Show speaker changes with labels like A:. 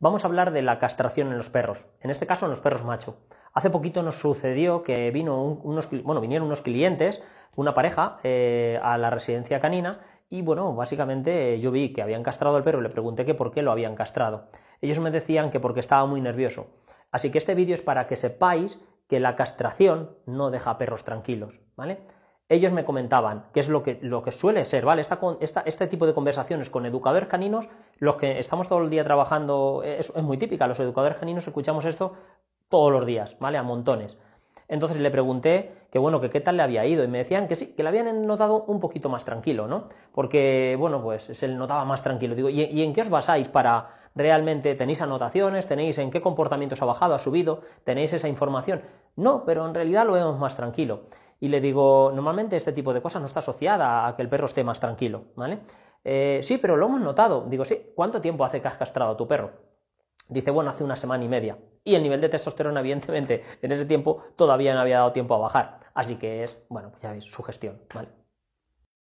A: Vamos a hablar de la castración en los perros, en este caso en los perros macho. Hace poquito nos sucedió que vino unos, bueno, vinieron unos clientes, una pareja, eh, a la residencia canina y bueno, básicamente eh, yo vi que habían castrado al perro y le pregunté que por qué lo habían castrado. Ellos me decían que porque estaba muy nervioso. Así que este vídeo es para que sepáis que la castración no deja perros tranquilos, ¿vale? ellos me comentaban, que es lo que, lo que suele ser, ¿vale? esta, este tipo de conversaciones con educadores caninos, los que estamos todo el día trabajando, es, muy típica, los educadores caninos escuchamos esto todos los días, ¿vale? A montones. Entonces le pregunté que bueno, que qué tal le había ido y me decían que sí, que le habían notado un poquito más tranquilo, ¿no? Porque bueno, pues se le notaba más tranquilo. Digo, ¿y, y en qué os basáis para realmente tenéis anotaciones, tenéis en qué comportamientos ha bajado, ha subido, tenéis esa información? No, pero en realidad lo vemos más tranquilo y le digo, normalmente este tipo de cosas no está asociada a que el perro esté más tranquilo, ¿vale? Eh, sí, pero lo hemos notado. Digo, sí, ¿cuánto tiempo hace que has castrado a tu perro? Dice, bueno, hace una semana y media. Y el nivel de testosterona, evidentemente, en ese tiempo todavía no había dado tiempo a bajar. Así que es, bueno, pues ya veis, su gestión, ¿vale?